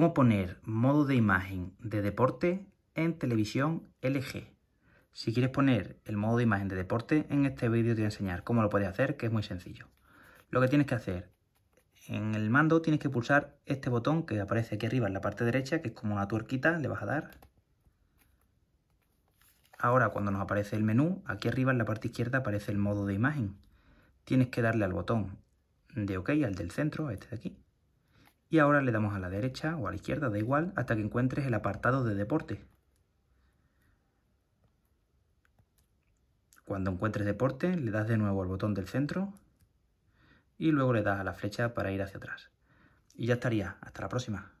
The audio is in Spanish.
¿Cómo poner modo de imagen de deporte en televisión LG? Si quieres poner el modo de imagen de deporte, en este vídeo te voy a enseñar cómo lo puedes hacer, que es muy sencillo. Lo que tienes que hacer, en el mando tienes que pulsar este botón que aparece aquí arriba en la parte derecha, que es como una tuerquita, le vas a dar. Ahora cuando nos aparece el menú, aquí arriba en la parte izquierda aparece el modo de imagen. Tienes que darle al botón de OK, al del centro, a este de aquí, y ahora le damos a la derecha o a la izquierda, da igual, hasta que encuentres el apartado de deporte. Cuando encuentres deporte, le das de nuevo al botón del centro y luego le das a la flecha para ir hacia atrás. Y ya estaría. Hasta la próxima.